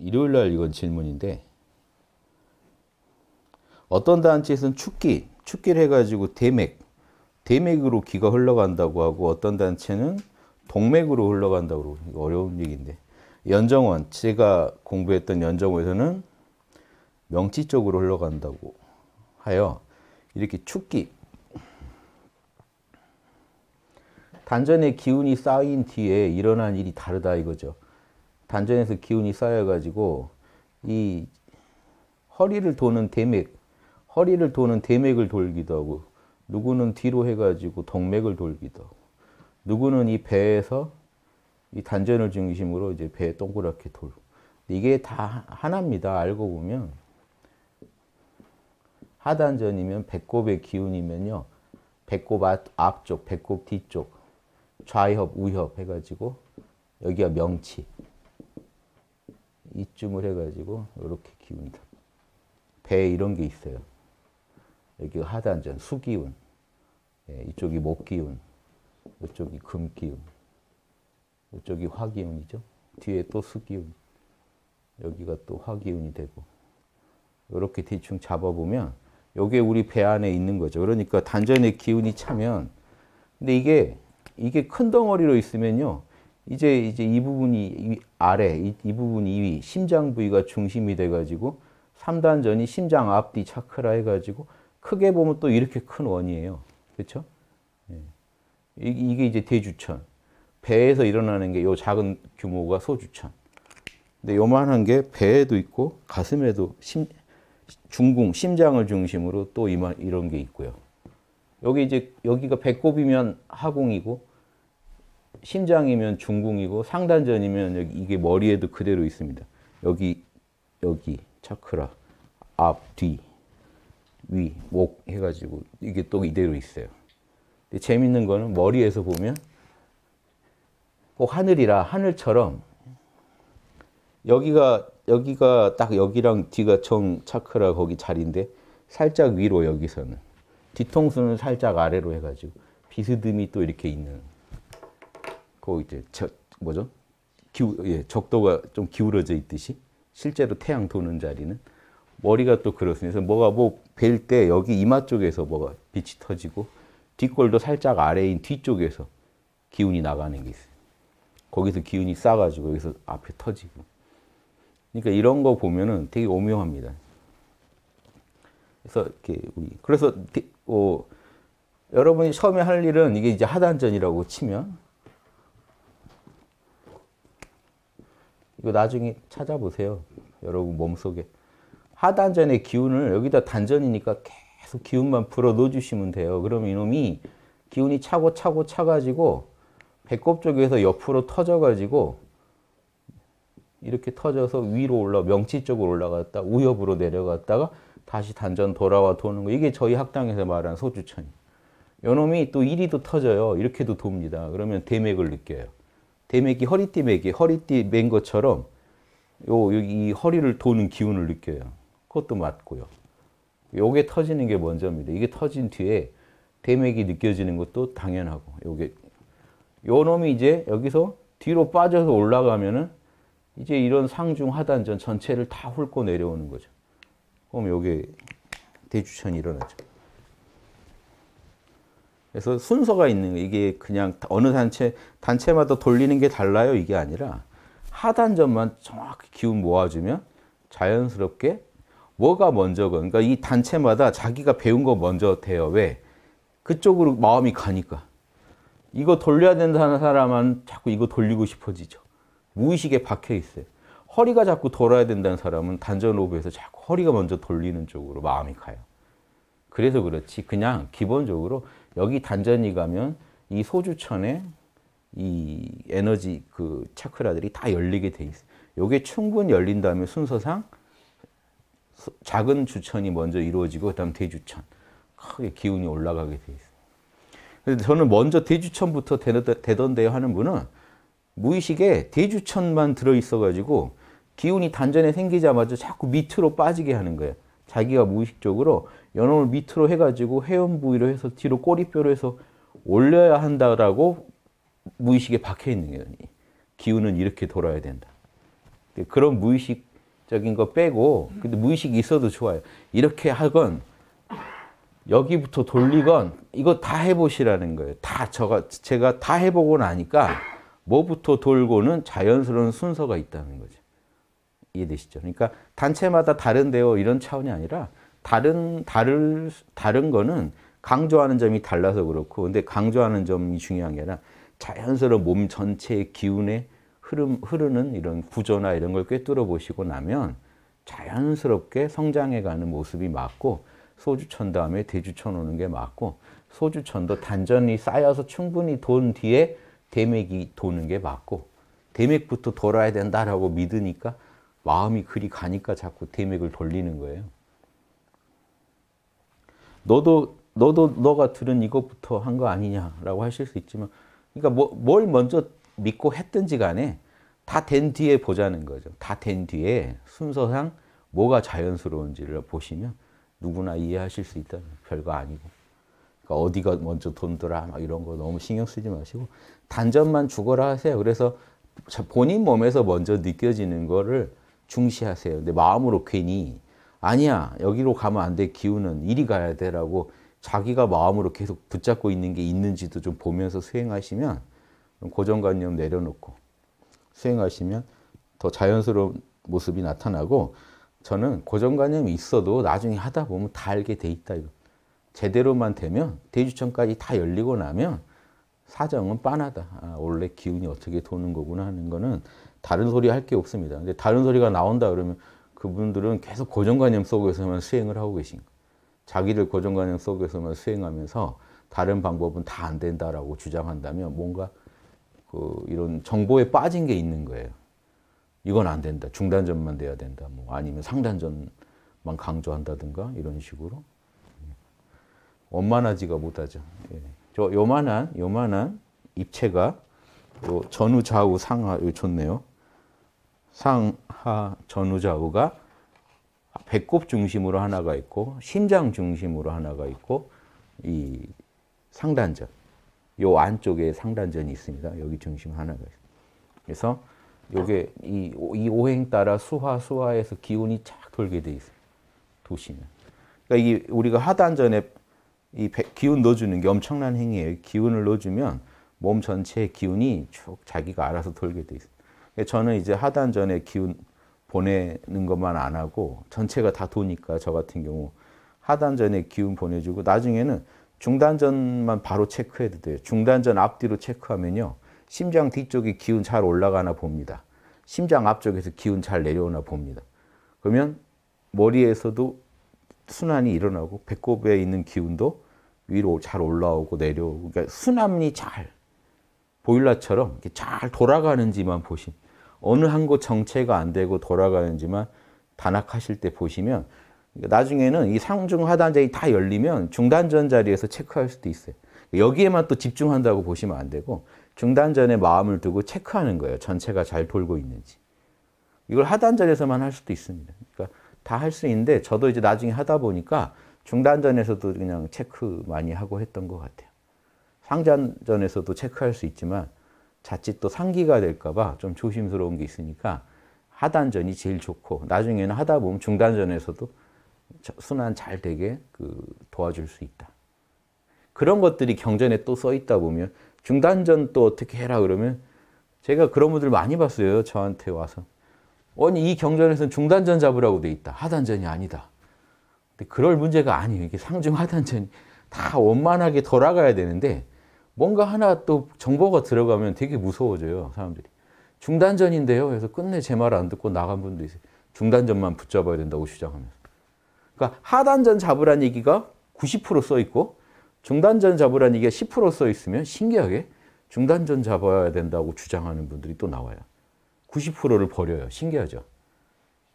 일요일 날 이건 질문인데 어떤 단체에서는 축기, 축기를 해가지고 대맥, 대맥으로 기가 흘러간다고 하고 어떤 단체는 동맥으로 흘러간다고 그러고 이거 어려운 얘기인데 연정원 제가 공부했던 연정원에서는 명치 쪽으로 흘러간다고 하여 이렇게 축기 단전에 기운이 쌓인 뒤에 일어난 일이 다르다 이거죠. 단전에서 기운이 쌓여가지고 이 허리를 도는 대맥, 허리를 도는 대맥을 돌기도 하고 누구는 뒤로 해가지고 동맥을 돌기도 하고 누구는 이 배에서 이 단전을 중심으로 이제 배 동그랗게 돌고 이게 다 하나입니다. 알고 보면 하단전이면 배꼽의 기운이면요. 배꼽 앞쪽, 배꼽 뒤쪽, 좌협, 우협 해가지고 여기가 명치, 이쯤을 해가지고 이렇게 기운이 배 이런 게 있어요. 여기 하단전 수기운, 예, 이쪽이 목기운, 이쪽이 금기운, 이쪽이 화기운이죠. 뒤에 또 수기운, 여기가 또 화기운이 되고 이렇게 대충 잡아보면 이게 우리 배 안에 있는 거죠. 그러니까 단전에 기운이 차면 근데 이게 이게 큰 덩어리로 있으면요. 이제 이제 이 부분이 위, 아래 이, 이 부분이 위 심장 부위가 중심이 돼 가지고 3단전이 심장 앞뒤 차크라 해 가지고 크게 보면 또 이렇게 큰 원이에요. 그렇죠? 예. 이게 이제 대주천. 배에서 일어나는 게 요 작은 규모가 소주천. 근데 요만한 게 배에도 있고 가슴에도 심, 중궁, 심장을 중심으로 또 이만, 이런 게 있고요. 여기 이제 여기가 배꼽이면 하궁이고 심장이면 중궁이고 상단전이면 여기 이게 머리에도 그대로 있습니다. 여기 여기 차크라 앞, 뒤, 위, 목 해가지고 이게 또 이대로 있어요. 근데 재밌는 거는 머리에서 보면 꼭 하늘이라 하늘처럼 여기가 여기가 딱 여기랑 뒤가 청 차크라 거기 자리인데 살짝 위로 여기서는 뒤통수는 살짝 아래로 해가지고 비스듬히 또 이렇게 있는 그 이제 저, 뭐죠? 기 예, 적도가 좀 기울어져 있듯이 실제로 태양 도는 자리는 머리가 또 그렇습니다. 그래서 뭐가 뭐뵐때 여기 이마 쪽에서 뭐가 빛이 터지고 뒷골도 살짝 아래인 뒤쪽에서 기운이 나가는 게 있어요. 거기서 기운이 싸가지고 여기서 앞에 터지고. 그러니까 이런 거 보면은 되게 오묘합니다. 그래서 이렇게 우리 그래서 어, 여러분이 처음에 할 일은 이게 이제 하단전이라고 치면 이거 나중에 찾아보세요. 여러분 몸속에. 하단전의 기운을 여기다 단전이니까 계속 기운만 불어 넣어주시면 돼요. 그러면 이놈이 기운이 차고 차고 차가지고 배꼽 쪽에서 옆으로 터져가지고 이렇게 터져서 위로 올라 명치 쪽으로 올라갔다 우협으로 내려갔다가 다시 단전 돌아와 도는 거 이게 저희 학당에서 말하는 소주천이 요놈이 또 이리도 터져요 이렇게도 돕니다 그러면 대맥을 느껴요 대맥이 허리띠맥이 허리띠 맨 것처럼 요, 이 허리를 도는 기운을 느껴요. 그것도 맞고요. 요게 터지는 게 먼저입니다. 이게 터진 뒤에 대맥이 느껴지는 것도 당연하고 요게 요 놈이 이제 여기서 뒤로 빠져서 올라가면은 이제 이런 상중 하단전 전체를 다 훑고 내려오는 거죠. 그럼 요게 대주천이 일어나죠. 그래서 순서가 있는 이게 그냥 어느 단체 단체마다 돌리는 게 달라요 이게 아니라 하단점만 정확히 기운 모아주면 자연스럽게 뭐가 먼저건 그러니까 이 단체마다 자기가 배운 거 먼저 돼요 왜 그쪽으로 마음이 가니까 이거 돌려야 된다는 사람은 자꾸 이거 돌리고 싶어지죠 무의식에 박혀 있어요 허리가 자꾸 돌아야 된다는 사람은 단전 오브에서 자꾸 허리가 먼저 돌리는 쪽으로 마음이 가요 그래서 그렇지 그냥 기본적으로 여기 단전이 가면 이 소주천에 이 에너지 그 차크라들이 다 열리게 돼 있어요. 요게 충분 열린 다음 순서상 작은 주천이 먼저 이루어지고 그다음 대주천 크게 기운이 올라가게 돼 있어요. 저는 먼저 대주천부터 되던데 하는 분은 무의식에 대주천만 들어 있어 가지고 기운이 단전에 생기자마자 자꾸 밑으로 빠지게 하는 거예요. 자기가 무의식적으로 연원을 밑으로 해가지고 회원 부위로 해서 뒤로 꼬리뼈로 해서 올려야 한다라고 무의식에 박혀 있는 거예요. 기운은 이렇게 돌아야 된다. 그런 무의식적인 거 빼고 근데 무의식이 있어도 좋아요. 이렇게 하건 여기부터 돌리건 이거 다 해보시라는 거예요. 다 제가 제가 다 해보고 나니까 뭐부터 돌고는 자연스러운 순서가 있다는 거죠. 이해되시죠? 그러니까 단체마다 다른데요 이런 차원이 아니라 다른 다를 다른 거는 강조하는 점이 달라서 그렇고 근데 강조하는 점이 중요한 게 아니라 자연스러운 몸 전체의 기운의 흐름 흐르는 이런 구조나 이런 걸 꿰뚫어 보시고 나면 자연스럽게 성장해가는 모습이 맞고 소주천 다음에 대주천 오는 게 맞고 소주천도 단전이 쌓여서 충분히 돈 뒤에 대맥이 도는 게 맞고 대맥부터 돌아야 된다라고 믿으니까 마음이 그리 가니까 자꾸 대맥을 돌리는 거예요. 너도 너도 너가 들은 이것부터 한 거 아니냐라고 하실 수 있지만 그러니까 뭐, 뭘 먼저 믿고 했든지 간에 다 된 뒤에 보자는 거죠. 다 된 뒤에 순서상 뭐가 자연스러운지를 보시면 누구나 이해하실 수있다 별거 아니고 그러니까 어디가 먼저 돈더라 막 이런 거 너무 신경 쓰지 마시고 단점만 죽어라 하세요. 그래서 본인 몸에서 먼저 느껴지는 거를 중시하세요. 근데 마음으로 괜히 아니야 여기로 가면 안돼기운은 이리 가야 돼라고 자기가 마음으로 계속 붙잡고 있는 게 있는지도 좀 보면서 수행하시면 고정관념 내려놓고 수행하시면 더 자연스러운 모습이 나타나고 저는 고정관념이 있어도 나중에 하다 보면 다 알게 돼 있다. 이거. 제대로만 되면 대주천까지 다 열리고 나면 사정은 빤하다. 아, 원래 기운이 어떻게 도는 거구나 하는 거는 다른 소리 할 게 없습니다. 근데 다른 소리가 나온다 그러면 그분들은 계속 고정관념 속에서만 수행을 하고 계신 거예요. 자기를 고정관념 속에서만 수행하면서 다른 방법은 다 안 된다라고 주장한다면 뭔가 그 이런 정보에 빠진 게 있는 거예요. 이건 안 된다. 중단전만 돼야 된다. 뭐 아니면 상단전만 강조한다든가 이런 식으로 원만하지가 못하죠. 예. 저 요만한 요만한 입체가 전후 좌우 상하 좋네요. 상하 전후좌우가 배꼽 중심으로 하나가 있고 심장 중심으로 하나가 있고 이 상단전 요 안쪽에 상단전이 있습니다. 여기 중심 하나가 있습니다. 그래서 요게 이, 이 오행 따라 수화 수화에서 기운이 착 돌게 돼 있어요. 도시는. 그러니까 이게 우리가 하단전에 이 기운 넣어주는 게 엄청난 행위예요. 기운을 넣어주면 몸 전체의 기운이 쭉 자기가 알아서 돌게 돼 있어요. 예, 저는 이제 하단전에 기운 보내는 것만 안 하고 전체가 다 도니까 저 같은 경우 하단전에 기운 보내주고 나중에는 중단전만 바로 체크해도 돼요. 중단전 앞뒤로 체크하면요. 심장 뒤쪽에 기운 잘 올라가나 봅니다. 심장 앞쪽에서 기운 잘 내려오나 봅니다. 그러면 머리에서도 순환이 일어나고 배꼽에 있는 기운도 위로 잘 올라오고 내려오고 그러니까 순환이 잘 보일러처럼 이렇게 잘 돌아가는지만 보시 어느 한 곳 정체가 안 되고 돌아가는지만 단악하실 때 보시면 나중에는 이 상중 하단자이다 열리면 중단전 자리에서 체크할 수도 있어요. 여기에만 또 집중한다고 보시면 안 되고 중단전에 마음을 두고 체크하는 거예요. 전체가 잘 돌고 있는지. 이걸 하단자리에서만할 수도 있습니다. 그러니까 다 할 수 있는데 저도 이제 나중에 하다 보니까 중단전에서도 그냥 체크 많이 하고 했던 것 같아요. 상장전에서도 체크할 수 있지만 자칫 또 상기가 될까봐 좀 조심스러운 게 있으니까 하단전이 제일 좋고 나중에는 하다 보면 중단전에서도 순환 잘 되게 그 도와줄 수 있다. 그런 것들이 경전에 또 써 있다 보면 중단전 또 어떻게 해라 그러면 제가 그런 분들 많이 봤어요. 저한테 와서. 아니 이 경전에서는 중단전 잡으라고 돼 있다. 하단전이 아니다. 근데 그럴 문제가 아니에요. 이게 상중 하단전이 다 원만하게 돌아가야 되는데 뭔가 하나 또 정보가 들어가면 되게 무서워져요, 사람들이. 중단전인데요. 그래서 끝내 제 말 안 듣고 나간 분도 있어요. 중단전만 붙잡아야 된다고 주장하면서. 그러니까 하단전 잡으란 얘기가 90%써 있고 중단전 잡으란 얘기가 10%써 있으면 신기하게 중단전 잡아야 된다고 주장하는 분들이 또 나와요. 90%를 버려요. 신기하죠.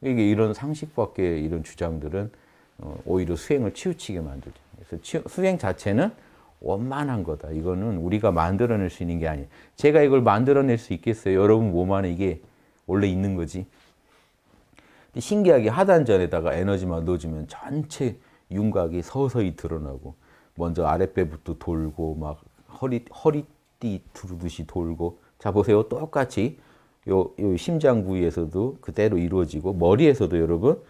이게 이런 상식밖의 이런 주장들은 어, 오히려 수행을 치우치게 만들죠. 그래서 수행 자체는 원만한 거다. 이거는 우리가 만들어낼 수 있는 게 아니에요. 제가 이걸 만들어낼 수 있겠어요? 여러분 몸 안에 이게 원래 있는 거지. 신기하게 하단전에다가 에너지만 넣어주면 전체 윤곽이 서서히 드러나고 먼저 아랫배부터 돌고 막 허리, 허리띠 두르듯이 돌고 자 보세요. 똑같이 요, 요 심장 부위에서도 그대로 이루어지고 머리에서도 여러분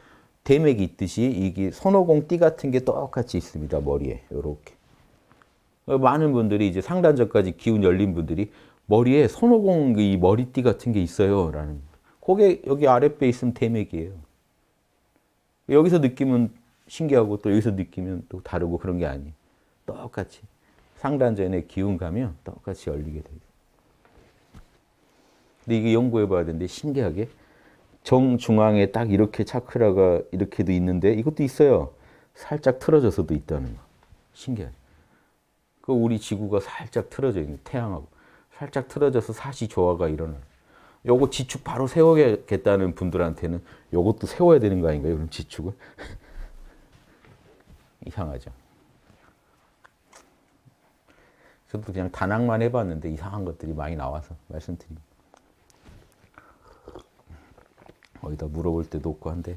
대맥이 있듯이 이게 손오공띠 같은 게 똑같이 있습니다. 머리에 요렇게 많은 분들이 이제 상단전까지 기운 열린 분들이 머리에 손오공 이 머리띠 같은 게 있어요. 라는. 그게 여기 아랫배에 있으면 대맥이에요. 여기서 느끼면 신기하고 또 여기서 느끼면 또 다르고 그런 게 아니에요. 똑같이 상단전의 기운 가면 똑같이 열리게 돼요. 근데 이게 연구해 봐야 되는데 신기하게 정중앙에 딱 이렇게 차크라가 이렇게도 있는데 이것도 있어요. 살짝 틀어져서도 있다는 거. 신기하죠. 그 우리 지구가 살짝 틀어져 있는 태양하고 살짝 틀어져서 사시 조화가 일어나. 요거 지축 바로 세워야겠다는 분들한테는 요것도 세워야 되는 거 아닌가요? 이런 지축을 이상하죠. 저도 그냥 단항만 해봤는데 이상한 것들이 많이 나와서 말씀드립니다. 어디다 물어볼 때도 없고 한데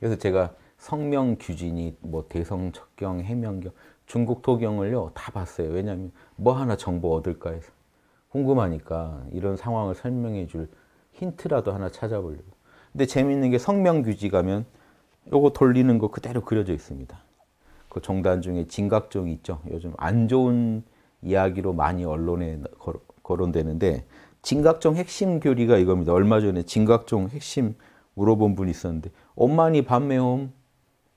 그래서 제가 성명 규진이 뭐 대성 척경 해명경 중국 도경을요 다 봤어요. 왜냐하면 뭐 하나 정보 얻을까 해서 궁금하니까 이런 상황을 설명해 줄 힌트라도 하나 찾아보려고. 근데 재밌는 게 성명규지 가면 요거 돌리는 거 그대로 그려져 있습니다. 그 정단 중에 진각종 있죠. 요즘 안 좋은 이야기로 많이 언론에 거론되는데 진각종 핵심 교리가 이겁니다. 얼마 전에 진각종 핵심 물어본 분이 있었는데 엄마니 반매옴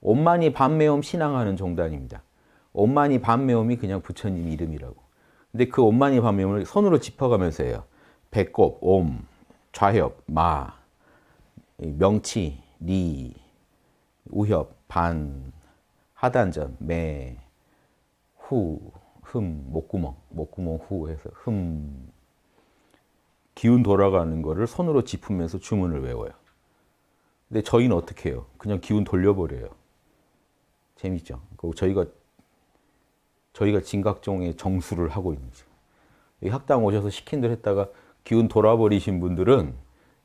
엄마니 반매옴 신앙하는 종단입니다. 엄마니 반매움이 그냥 부처님 이름이라고. 근데 그 엄마니 반매움을 손으로 짚어가면서 해요. 배꼽, 옴, 좌협, 마, 명치, 리, 우협, 반, 하단전, 매, 후, 흠, 목구멍, 목구멍 후 해서 흠. 기운 돌아가는 거를 손으로 짚으면서 주문을 외워요. 근데 저희는 어떻게 해요? 그냥 기운 돌려버려요. 재밌죠? 그리고 저희가 저희가 진각종의 정수를 하고 있는지 학당 오셔서 시킨 대로 했다가 기운 돌아버리신 분들은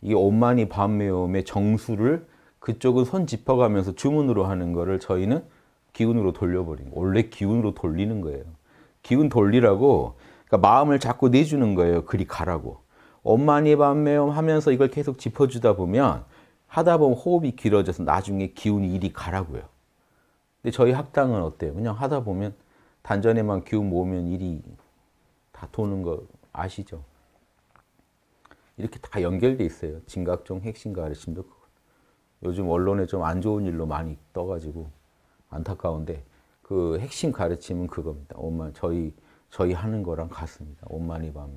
이 오만이 밤매움의 정수를 그쪽은 손 짚어가면서 주문으로 하는 거를 저희는 기운으로 돌려버리 거예요. 원래 기운으로 돌리는 거예요. 기운 돌리라고 그러니까 마음을 자꾸 내주는 거예요. 그리 가라고. 엄마니 밤매움 하면서 이걸 계속 짚어주다 보면 하다 보면 호흡이 길어져서 나중에 기운이 이리 가라고요. 근데 저희 학당은 어때요? 그냥 하다 보면 단전에만 기운 모으면 일이 다 도는 거 아시죠? 이렇게 다 연결돼 있어요. 진각종, 핵심, 가르침도 그거. 요즘 언론에 좀 안 좋은 일로 많이 떠가지고 안타까운데 그 핵심 가르침은 그겁니다. 엄마 저희 저희 하는 거랑 같습니다. 엄마니 반며.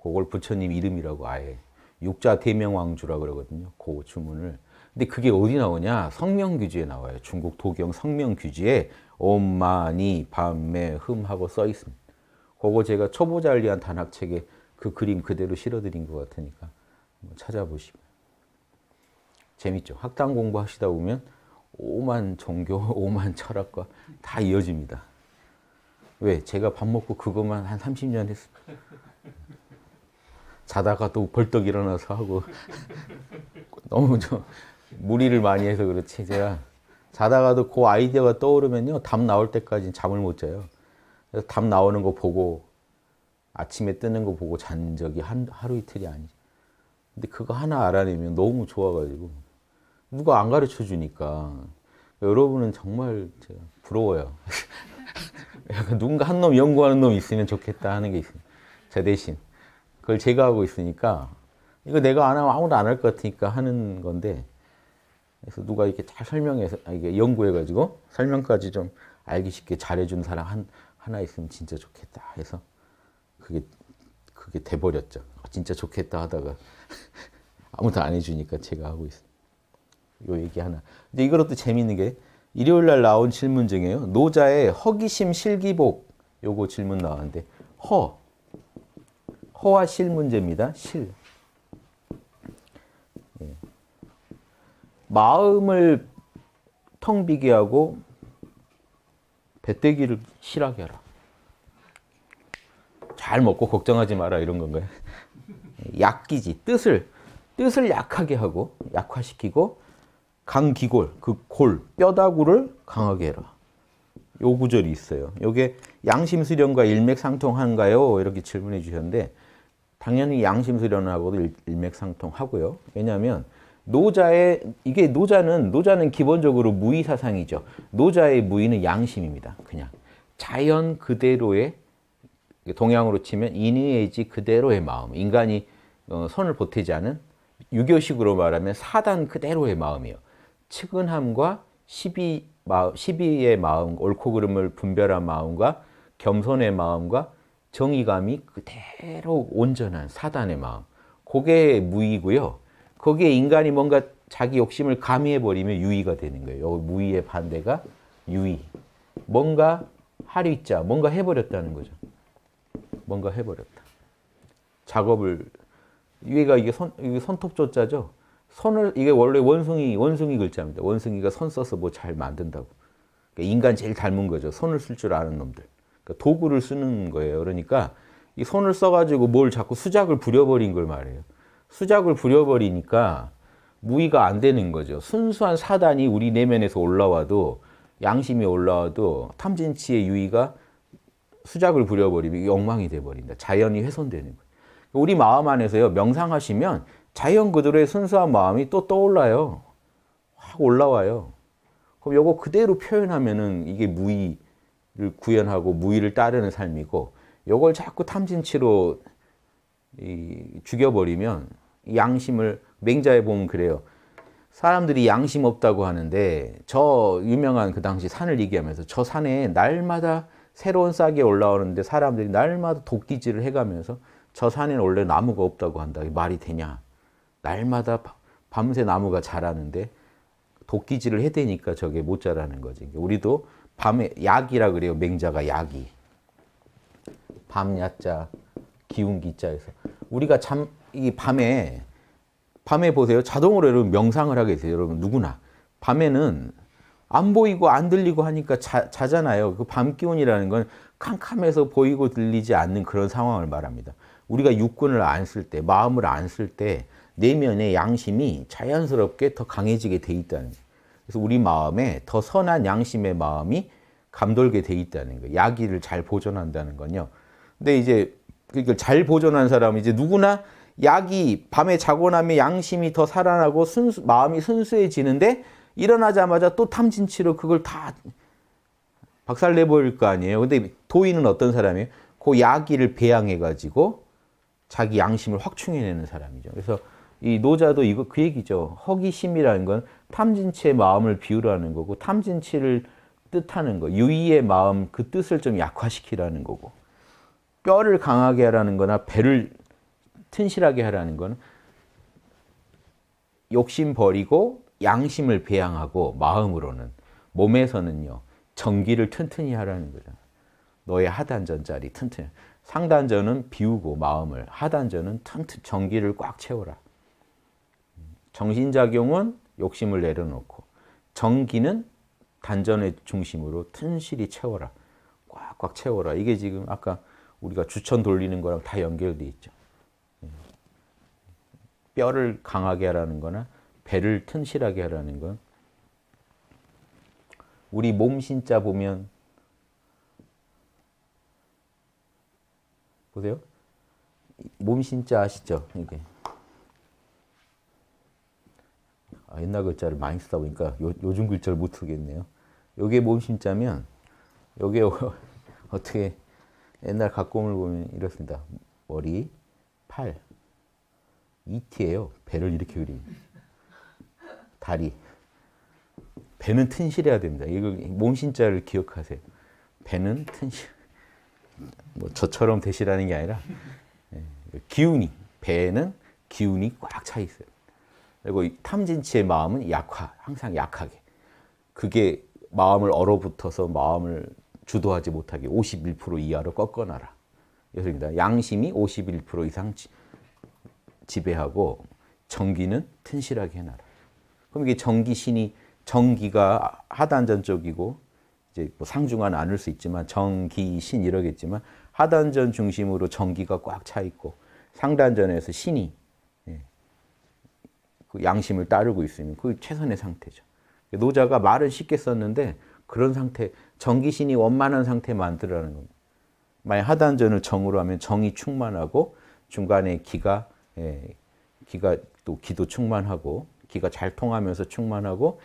그걸 부처님 이름이라고 아예 육자 대명왕주라 그러거든요. 그 주문을 근데 그게 어디 나오냐? 성명규지에 나와요. 중국 도경 성명규지에 엄마니 밤에 흠하고 써 있습니다. 그거 제가 초보자를 위한 단학책에 그 그림 그대로 실어드린 것 같으니까 찾아보시면 재밌죠. 학당 공부하시다 보면 오만 종교, 오만 철학과 다 이어집니다. 왜? 제가 밥 먹고 그것만 한 30년 했습니다. 자다가 또 벌떡 일어나서 하고 너무 좀 무리를 많이 해서 그렇지 제가 자다가도 그 아이디어가 떠오르면요 답 나올 때까지 잠을 못 자요. 그래서 답 나오는 거 보고 아침에 뜨는 거 보고 잔 적이 한 하루 이틀이 아니죠. 근데 그거 하나 알아내면 너무 좋아가지고 누가 안 가르쳐 주니까 여러분은 정말 제가 부러워요. 약간 누군가 한 놈 연구하는 놈 있으면 좋겠다 하는 게 있어요. 제 대신 그걸 제가 하고 있으니까 이거 내가 안 하면 아무도 안 할 것 같으니까 하는 건데 그래서 누가 이렇게 잘 설명해서 아, 이게 연구해가지고 설명까지 좀 알기 쉽게 잘해준 사람 한 하나 있으면 진짜 좋겠다 해서 그게 그게 돼버렸죠. 아, 진짜 좋겠다 하다가 아무도 안 해주니까 제가 하고 있어요. 요 얘기 하나. 근데 이거로 재밌는 게 일요일 날 나온 질문 중에요. 노자의 허기심 실기복 요거 질문 나왔는데 허 허와 실 문제입니다. 실 마음을 텅 비게 하고 배때기를 실하게 하라. 잘 먹고 걱정하지 마라 이런 건가요? 약기지 뜻을 뜻을 약하게 하고 약화시키고 강기골 그 골 뼈다구를 강하게 해라. 요 구절이 있어요. 요게 양심 수련과 일맥상통한가요? 이렇게 질문해 주셨는데 당연히 양심 수련하고도 일맥상통하고요. 왜냐하면 노자의 이게 노자는 노자는 기본적으로 무의 사상이죠. 노자의 무의는 양심입니다. 그냥 자연 그대로의 동양으로 치면 인의의지 그대로의 마음. 인간이 어, 선을 보태지 않은 유교식으로 말하면 사단 그대로의 마음이에요. 측은함과 시비 시비의 마음, 옳고 그름을 분별한 마음과 겸손의 마음과 정의감이 그대로 온전한 사단의 마음. 그게 무의고요. 거기에 인간이 뭔가 자기 욕심을 가미해 버리면 유의가 되는 거예요. 무의의 반대가 유의. 뭔가 하리자, 뭔가 해버렸다는 거죠. 뭔가 해버렸다. 작업을 얘가 이게 선 이게 손톱조자죠. 선을 이게 원래 원숭이 원숭이 글자입니다. 원숭이가 선 써서 뭐 잘 만든다고. 그러니까 인간 제일 닮은 거죠. 손을 쓸 줄 아는 놈들. 그러니까 도구를 쓰는 거예요. 그러니까 이 손을 써가지고 뭘 자꾸 수작을 부려버린 걸 말해요. 수작을 부려버리니까 무의가 안 되는 거죠. 순수한 사단이 우리 내면에서 올라와도 양심이 올라와도 탐진치의 유의가 수작을 부려버리면 엉망이 돼버린다. 자연이 훼손되는 거예요. 우리 마음 안에서요. 명상하시면 자연 그대로의 순수한 마음이 또 떠올라요. 확 올라와요. 그럼 요거 그대로 표현하면은 이게 무의를 구현하고 무의를 따르는 삶이고 요걸 자꾸 탐진치로 죽여버리면 양심을 맹자에 보면 그래요. 사람들이 양심 없다고 하는데 저 유명한 그 당시 산을 얘기하면서 저 산에 날마다 새로운 싹이 올라오는데 사람들이 날마다 도끼질을 해가면서 저 산에는 원래 나무가 없다고 한다. 말이 되냐. 날마다 밤새 나무가 자라는데 도끼질을 해대니까 저게 못 자라는 거지. 우리도 밤에 약이라 그래요. 맹자가 약이. 밤 야자. 기운기 자에서 우리가 잠이 밤에 밤에 보세요. 자동으로 여러분 명상을 하게 돼요. 여러분 누구나 밤에는 안 보이고 안 들리고 하니까 자, 자잖아요. 그 밤 기운이라는 건 캄캄해서 보이고 들리지 않는 그런 상황을 말합니다. 우리가 육군을 안 쓸 때, 마음을 안 쓸 때 내면의 양심이 자연스럽게 더 강해지게 돼 있다는 거예요. 그래서 우리 마음에 더 선한 양심의 마음이 감돌게 돼 있다는 거예요. 야기를 잘 보존한다는 건요. 근데 이제 이걸 잘 보존한 사람은 이제 누구나 약이 밤에 자고 나면 양심이 더 살아나고 순수, 마음이 순수해지는데 일어나자마자 또 탐진치로 그걸 다 박살내 버릴 거 아니에요. 근데 도인은 어떤 사람이에요? 그 약이를 배양해 가지고 자기 양심을 확충해내는 사람이죠. 그래서 이 노자도 이거 그 얘기죠. 허기심이라는 건 탐진치의 마음을 비우라는 거고 탐진치를 뜻하는 거, 유의의 마음 그 뜻을 좀 약화시키라는 거고 뼈를 강하게 하라는 거나 배를 튼실하게 하라는 거는 욕심 버리고 양심을 배양하고 마음으로는 몸에서는요. 전기를 튼튼히 하라는 거죠 너의 하단전 자리 튼튼. 히 상단전은 비우고 마음을, 하단전은 튼튼 전기를 꽉 채워라. 정신작용은 욕심을 내려놓고 전기는 단전의 중심으로 튼실히 채워라. 꽉꽉 채워라. 이게 지금 아까 우리가 주천 돌리는 거랑 다 연결돼 있죠. 예. 뼈를 강하게 하라는 거나 배를 튼실하게 하라는 건 우리 몸 신자 보면 보세요. 몸 신자 아시죠? 이게 아, 옛날 글자를 많이 쓰다 보니까 요, 요즘 글자를 못 쓰겠네요. 요게 몸 신자면 요게 어떻게 옛날 각곰을 보면 이렇습니다. 머리, 팔, 이티예요. 배를 이렇게 그립 다리. 배는 튼실해야 됩니다. 이거 몽신자를 기억하세요. 배는 튼실. 뭐 저처럼 되시라는 게 아니라 예, 기운이 배는 기운이 꽉 차 있어요. 그리고 탐진치의 마음은 약화, 항상 약하게. 그게 마음을 얼어붙어서 마음을 주도하지 못하게 51% 이하로 꺾어놔라. 예술입니다. 양심이 51% 이상 지, 지배하고 정기는 튼실하게 해놔라. 그럼 이게 정기신이 정기가 하단전 쪽이고 이제 뭐 상중하 나눌 수 있지만 정기신 이러겠지만 하단전 중심으로 정기가 꽉 차 있고 상단전에서 신이 예, 그 양심을 따르고 있으면 그 최선의 상태죠. 노자가 말은 쉽게 썼는데 그런 상태, 정기신이 원만한 상태 만들라는 겁니다. 만약 하단전을 정으로 하면 정이 충만하고 중간에 기가 예, 기가 또 기도 충만하고 기가 잘 통하면서 충만하고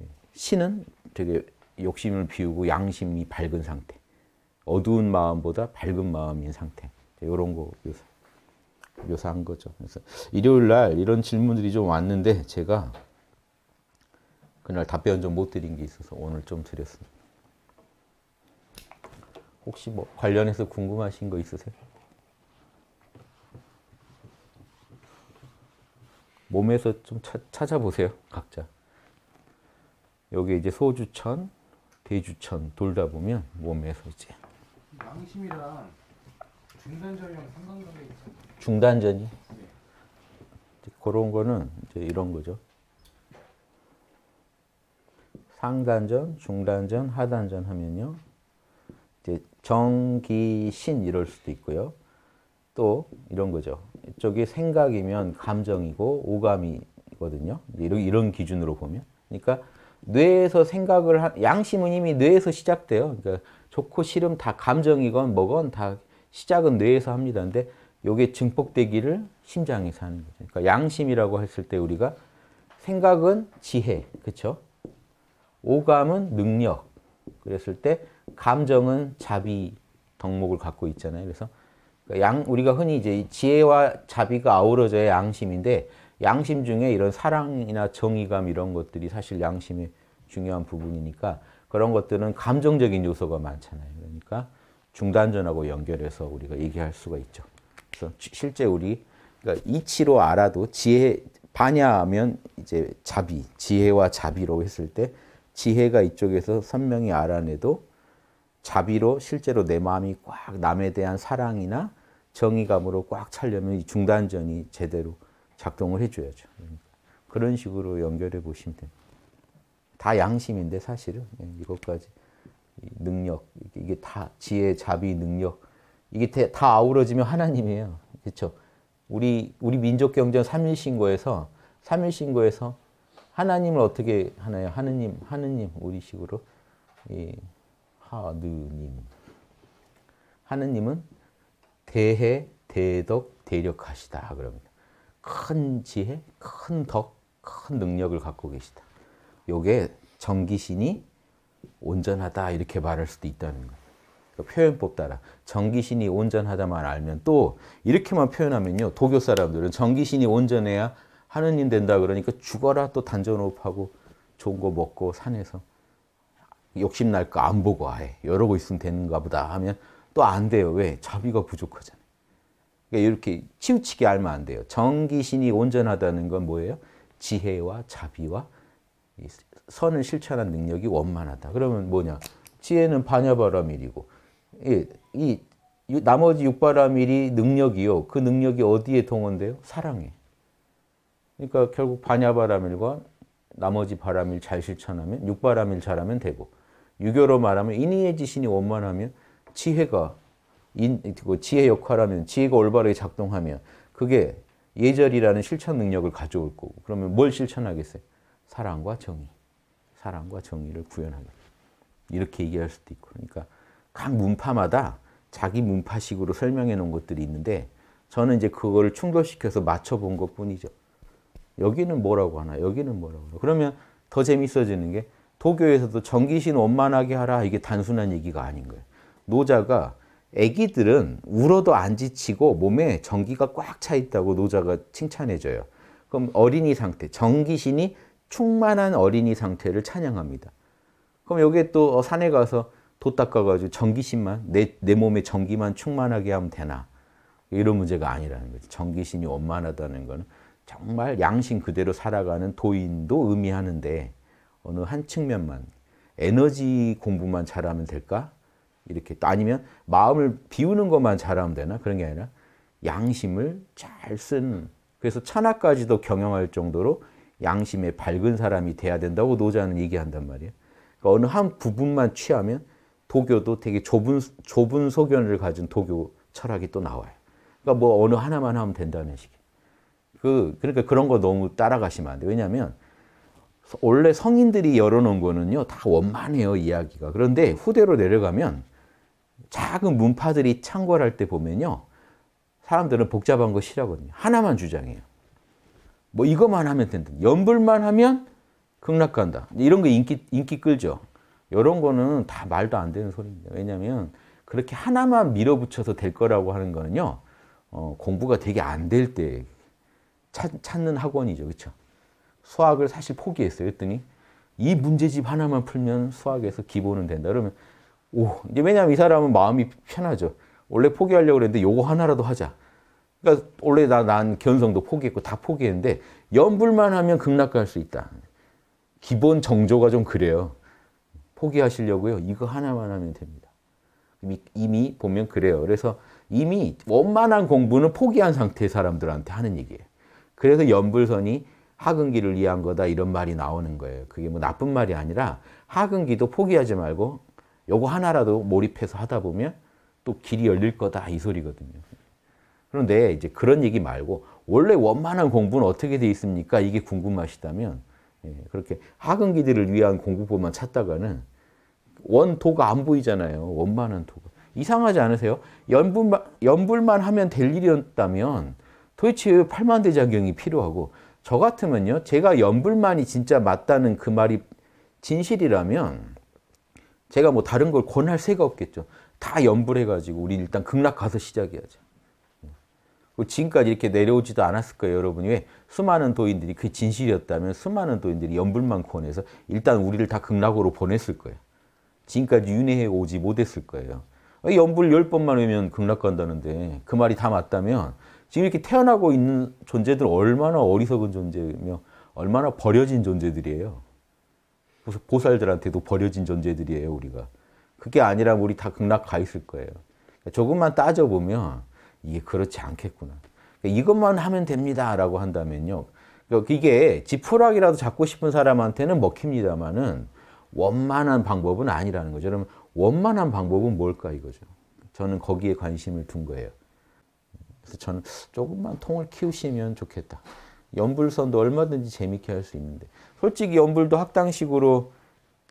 예, 신은 되게 욕심을 비우고 양심이 밝은 상태. 어두운 마음보다 밝은 마음인 상태. 이런 거 묘사, 묘사한 거죠. 그래서 일요일 날 이런 질문들이 좀 왔는데 제가 그날 답변 좀 못 드린 게 있어서 오늘 좀 드렸습니다. 혹시 뭐 관련해서 궁금하신 거 있으세요? 몸에서 좀 차, 찾아보세요, 각자. 여기 이제 소주천, 대주천 돌다 보면 몸에서 이제 양심이랑 중단전이랑 상관관계 있잖요 중단전이? 네. 그런 거는 이제 이런 거죠. 상단전, 중단전, 하단전 하면요. 이제 정기신 이럴 수도 있고요. 또 이런 거죠. 이쪽이 생각이면 감정이고 오감이거든요. 이런, 이런 기준으로 보면. 그러니까 뇌에서 생각을 한 양심은 이미 뇌에서 시작돼요. 그러니까 좋고 싫음 다 감정이건 뭐건 다 시작은 뇌에서 합니다. 근데 요게 증폭되기를 심장에서 하는 거죠. 그러니까 양심이라고 했을 때 우리가 생각은 지혜, 그렇죠? 오감은 능력. 그랬을 때 감정은 자비 덕목을 갖고 있잖아요. 그래서 그러니까 양 우리가 흔히 이제 지혜와 자비가 아우러져야 양심인데 양심 중에 이런 사랑이나 정의감 이런 것들이 사실 양심의 중요한 부분이니까 그런 것들은 감정적인 요소가 많잖아요. 그러니까 중단전하고 연결해서 우리가 얘기할 수가 있죠. 그래서 실제 우리 그러니까 이치로 알아도 지혜 반야하면 이제 자비, 지혜와 자비로 했을 때 지혜가 이쪽에서 선명히 알아내도 자비로 실제로 내 마음이 꽉 남에 대한 사랑이나 정의감으로 꽉 차려면 이 중단전이 제대로 작동을 해줘야죠. 그러니까 그런 식으로 연결해 보시면 됩니다. 다 양심인데 사실은 예, 이것까지 능력 이게 다 지혜, 자비, 능력 이게 다 아우러지면 하나님이에요. 그렇죠? 우리 우리 민족 경전 3일 신고에서 3일 신고에서 하나님을 어떻게 하나요? 하느님, 하느님 우리식으로 예, 하느님. 하느님은 대해, 대덕, 대력하시다 그럽니다. 큰 지혜, 큰 덕, 큰 능력을 갖고 계시다. 요게 정기신이 온전하다 이렇게 말할 수도 있다는 거예요. 그러니까 표현법 따라 정기신이 온전하다만 알면 또 이렇게만 표현하면요. 독일 사람들은 정기신이 온전해야 하느님 된다 그러니까 죽어라 또 단전호흡하고 좋은 거 먹고 산에서 욕심 날거 안 보고 아예 이러고 있으면 되는가 보다 하면 또 안 돼요. 왜? 자비가 부족하잖아요. 그러니까 이렇게 치우치게 알면 안 돼요. 정기신이 온전하다는 건 뭐예요? 지혜와 자비와 선을 실천한 능력이 원만하다. 그러면 뭐냐? 지혜는 반야바라밀이고 이, 이 나머지 육바라밀이 능력이요. 그 능력이 어디에 동원돼요? 사랑에. 그러니까 결국 반야바라일과 나머지 바람일 잘 실천하면 육바람일 잘하면 되고 유교로 말하면 인의의 지신이 원만하면 지혜가 인, 그 지혜 역할하면 지혜가 올바르게 작동하면 그게 예절이라는 실천 능력을 가져올 거고 그러면 뭘 실천하겠어요? 사랑과 정의. 사랑과 정의를 구현하는 이렇게 얘기할 수도 있고 그러니까 각 문파마다 자기 문파식으로 설명해 놓은 것들이 있는데 저는 이제 그거를 충돌시켜서 맞춰본 것뿐이죠. 여기는 뭐라고 하나, 여기는 뭐라고 하나. 그러면 더 재밌어지는 게 도교에서도 전기신 원만하게 하라 이게 단순한 얘기가 아닌 거예요. 노자가 애기들은 울어도 안 지치고 몸에 전기가 꽉 차 있다고 노자가 칭찬해줘요. 그럼 어린이 상태, 전기신이 충만한 어린이 상태를 찬양합니다. 그럼 여기에 또 산에 가서 도 닦아가지고 전기신만, 내, 내 몸에 전기만 충만하게 하면 되나. 이런 문제가 아니라는 거죠. 전기신이 원만하다는 거는 정말 양심 그대로 살아가는 도인도 의미하는데 어느 한 측면만 에너지 공부만 잘하면 될까? 이렇게 또 아니면 마음을 비우는 것만 잘하면 되나? 그런 게 아니라 양심을 잘쓴 그래서 찬학까지도 경영할 정도로 양심에 밝은 사람이 돼야 된다고 노자는 얘기한단 말이에요. 그러니까 어느 한 부분만 취하면 도교도 되게 좁은 좁은 소견을 가진 도교 철학이 또 나와요. 그러니까 뭐 어느 하나만 하면 된다는 식이에요. 그, 그러니까 그런 거 너무 따라가시면 안 돼요. 왜냐하면 원래 성인들이 열어놓은 거는요, 다 원만해요, 이야기가. 그런데 후대로 내려가면 작은 문파들이 창궐할 때 보면요, 사람들은 복잡한 거 싫어하거든요. 하나만 주장해요. 뭐 이것만 하면 된다. 연불만 하면 극락간다. 이런 거 인기, 인기 끌죠. 이런 거는 다 말도 안 되는 소리입니다. 왜냐하면 그렇게 하나만 밀어붙여서 될 거라고 하는 거는요, 어, 공부가 되게 안될때 찾는 학원이죠. 그렇죠? 수학을 사실 포기했어요. 그랬더니 이 문제집 하나만 풀면 수학에서 기본은 된다. 그러면 오, 이제 왜냐면 하이 사람은 마음이 편하죠. 원래 포기하려고 그랬는데 요거 하나라도 하자. 그러니까 원래 나, 난 견성도 포기했고 다 포기했는데 연불만 하면 극락할 수 있다. 기본 정조가 좀 그래요. 포기하시려고요. 이거 하나만 하면 됩니다. 이미, 이미 보면 그래요. 그래서 이미 원만한 공부는 포기한 상태의 사람들한테 하는 얘기예요. 그래서 연불선이 하근기를 위한 거다 이런 말이 나오는 거예요. 그게 뭐 나쁜 말이 아니라 하근기도 포기하지 말고 요거 하나라도 몰입해서 하다 보면 또 길이 열릴 거다 이 소리거든요. 그런데 이제 그런 얘기 말고 원래 원만한 공부는 어떻게 돼 있습니까? 이게 궁금하시다면 예, 그렇게 하근기들을 위한 공부법만 찾다가는 원 도가 안 보이잖아요. 원만한 도가. 이상하지 않으세요? 연불만, 연불만 하면 될 일이었다면 도대체 팔만대장경이 필요하고 저 같으면요. 제가 연불만이 진짜 맞다는 그 말이 진실이라면 제가 뭐 다른 걸 권할 새가 없겠죠. 다 연불해가지고 우리 일단 극락 가서 시작해야죠. 뭐 지금까지 이렇게 내려오지도 않았을 거예요, 여러분이. 왜? 수많은 도인들이 그 진실이었다면 수많은 도인들이 연불만 권해서 일단 우리를 다 극락으로 보냈을 거예요. 지금까지 윤회해 오지 못했을 거예요. 연불 1번만 외면 극락 간다는데 그 말이 다 맞다면 지금 이렇게 태어나고 있는 존재들 얼마나 어리석은 존재며 이 얼마나 버려진 존재들이에요. 보살들한테도 버려진 존재들이에요, 우리가. 그게 아니라 우리 다 극락 가 있을 거예요. 그러니까 조금만 따져보면 이게 그렇지 않겠구나. 그러니까 이것만 하면 됩니다. 라고 한다면요. 그러니까 이게 지푸라기라도 잡고 싶은 사람한테는 먹힙니다만은 원만한 방법은 아니라는 거죠. 그러면 원만한 방법은 뭘까 이거죠. 저는 거기에 관심을 둔 거예요. 그래서 저는 조금만 통을 키우시면 좋겠다. 연불선도 얼마든지 재밌게 할 수 있는데 솔직히 연불도 학당식으로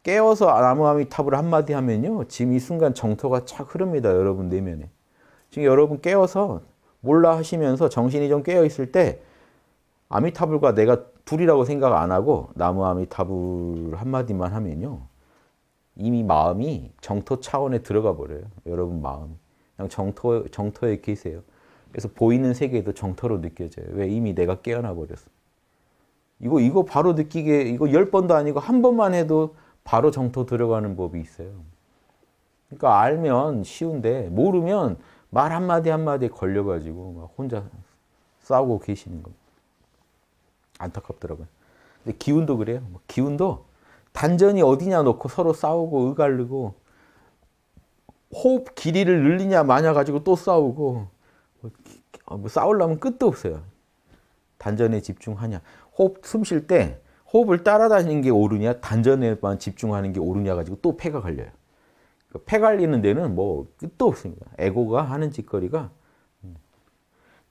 깨워서 나무아미탑을 한마디 하면요. 지금 이 순간 정토가 착 흐릅니다. 여러분 내면에. 지금 여러분 깨워서 몰라 하시면서 정신이 좀 깨어 있을 때 아미타불과 내가 둘이라고 생각 안 하고 나무 아미타불 한마디만 하면요. 이미 마음이 정토 차원에 들어가 버려요. 여러분 마음. 그냥 정토, 정토에 계세요. 그래서 보이는 세계도 정터로 느껴져요. 왜 이미 내가 깨어나 버렸어. 이거 이거 바로 느끼게 이거 열 번도 아니고 한 번만 해도 바로 정토 들어가는 법이 있어요. 그러니까 알면 쉬운데 모르면 말 한마디 한마디 걸려가지고 막 혼자 싸우고 계시는 겁니다. 안타깝더라고요. 근데 기운도 그래요. 뭐 기운도 단전이 어디냐 놓고 서로 싸우고 의갈르고 호흡 길이를 늘리냐 마냐 가지고 또 싸우고 뭐, 아, 뭐 싸우려면 끝도 없어요. 단전에 집중하냐. 호흡 숨쉴 때 호흡을 따라다니는 게 옳으냐 단전에만 집중하는 게 옳으냐 가지고 또 폐가 갈려요. 그러니까 폐 갈리는 데는 뭐 끝도 없습니다. 에고가 하는 짓거리가 음.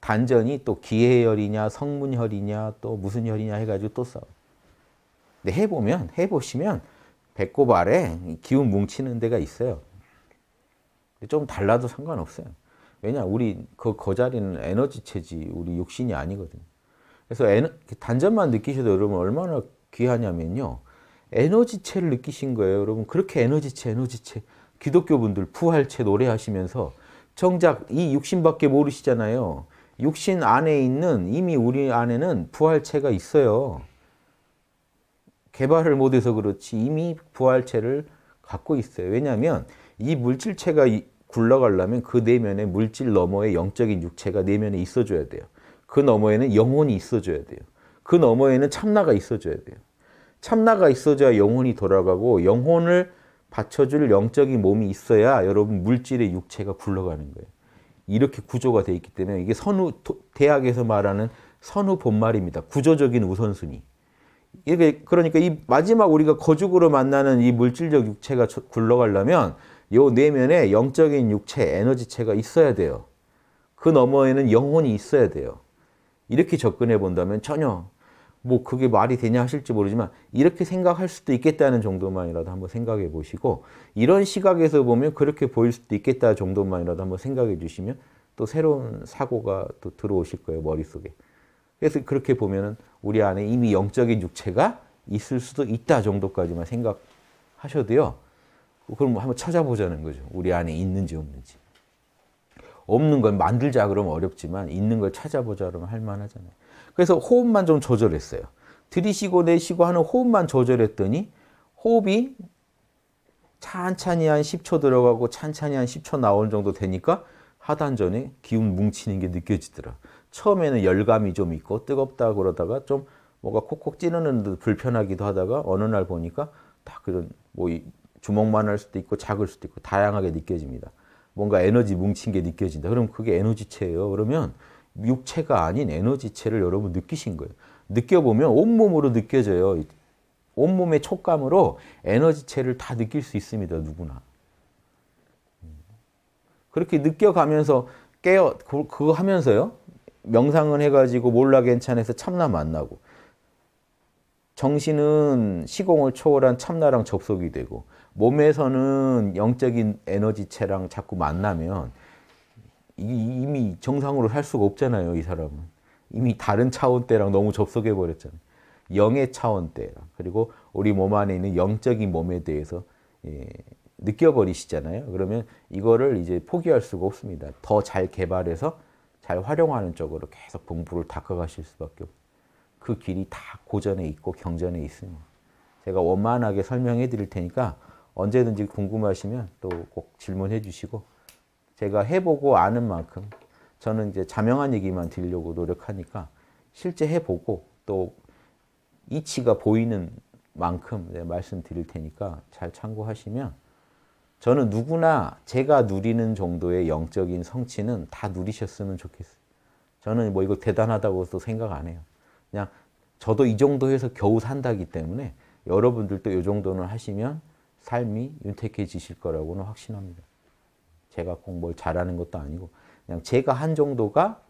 단전이 또 기해혈이냐 성문혈이냐 또 무슨 혈이냐 해가지고 또 싸워. 근데 해보면 해보시면 배꼽 아래 기운 뭉치는 데가 있어요. 좀 달라도 상관없어요. 왜냐 우리 그, 거 자리는 에너지 체지 우리 육신이 아니거든요. 그래서 에너, 단점만 느끼셔도 여러분 얼마나 귀하냐면요. 에너지체를 느끼신 거예요. 여러분 그렇게 에너지체 에너지체 기독교분들 부활체 노래하시면서 정작 이 육신밖에 모르시잖아요. 육신 안에 있는 이미 우리 안에는 부활체가 있어요. 개발을 못해서 그렇지 이미 부활체를 갖고 있어요. 왜냐하면 이 물질체가 굴러가려면 그 내면에 물질 너머에 영적인 육체가 내면에 있어줘야 돼요. 그 너머에는 영혼이 있어줘야 돼요. 그 너머에는 참나가 있어줘야 돼요. 참나가 있어줘야 영혼이 돌아가고 영혼을 받쳐줄 영적인 몸이 있어야 여러분 물질의 육체가 굴러가는 거예요. 이렇게 구조가 돼 있기 때문에 이게 선우 대학에서 말하는 선우 본말입니다. 구조적인 우선순위. 이게 그러니까 이 마지막 우리가 거죽으로 만나는 이 물질적 육체가 굴러가려면 요 내면에 영적인 육체, 에너지체가 있어야 돼요. 그 너머에는 영혼이 있어야 돼요. 이렇게 접근해 본다면 전혀 뭐 그게 말이 되냐 하실지 모르지만 이렇게 생각할 수도 있겠다는 정도만이라도 한번 생각해 보시고 이런 시각에서 보면 그렇게 보일 수도 있겠다 정도만이라도 한번 생각해 주시면 또 새로운 사고가 또 들어오실 거예요 머릿속에 그래서 그렇게 보면은 우리 안에 이미 영적인 육체가 있을 수도 있다 정도까지만 생각하셔도요 뭐 그럼 한번 찾아보자는 거죠. 우리 안에 있는지 없는지. 없는 건 만들자 그러면 어렵지만 있는 걸 찾아보자 그러면 할만하잖아요. 그래서 호흡만 좀 조절했어요. 들이쉬고 내쉬고 하는 호흡만 조절했더니 호흡이 찬찬히 한 10초 들어가고 찬찬히 한 10초 나오는 정도 되니까 하단전에 기운 뭉치는 게 느껴지더라. 처음에는 열감이 좀 있고 뜨겁다 그러다가 좀 뭐가 콕콕 찌르는 듯 불편하기도 하다가 어느 날 보니까 딱 그런 뭐 주먹만 할 수도 있고 작을 수도 있고 다양하게 느껴집니다. 뭔가 에너지 뭉친 게 느껴진다. 그럼 그게 에너지체예요. 그러면 육체가 아닌 에너지체를 여러분 느끼신 거예요. 느껴보면 온몸으로 느껴져요. 온몸의 촉감으로 에너지체를 다 느낄 수 있습니다. 누구나. 그렇게 느껴가면서 깨어 그거 그 하면서요. 명상은 해가지고 몰라 괜찮아서 참나 만나고 정신은 시공을 초월한 참나랑 접속이 되고 몸에서는 영적인 에너지체랑 자꾸 만나면 이미 정상으로 살 수가 없잖아요, 이 사람은. 이미 다른 차원대랑 너무 접속해 버렸잖아요. 영의 차원대랑 그리고 우리 몸 안에 있는 영적인 몸에 대해서 예, 느껴버리시잖아요. 그러면 이거를 이제 포기할 수가 없습니다. 더 잘 개발해서 잘 활용하는 쪽으로 계속 공부를 닦아가실 수밖에 없그 길이 다 고전에 있고 경전에 있습니다. 제가 원만하게 설명해 드릴 테니까 언제든지 궁금하시면 또 꼭 질문해 주시고 제가 해보고 아는 만큼 저는 이제 자명한 얘기만 드리려고 노력하니까 실제 해보고 또 이치가 보이는 만큼 네, 말씀드릴 테니까 잘 참고하시면 저는 누구나 제가 누리는 정도의 영적인 성취는 다 누리셨으면 좋겠어요. 저는 뭐 이거 대단하다고도 생각 안 해요. 그냥 저도 이 정도 에서 겨우 산다기 때문에 여러분들도 이 정도는 하시면 삶이 윤택해지실 거라고는 확신합니다. 제가 꼭뭘 잘하는 것도 아니고 그냥 제가 한 정도가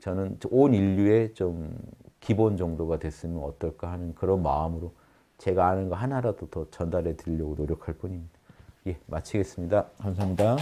저는 온 인류의 좀 기본 정도가 됐으면 어떨까 하는 그런 마음으로 제가 아는 거 하나라도 더 전달해 드리려고 노력할 뿐입니다. 예, 마치겠습니다. 감사합니다.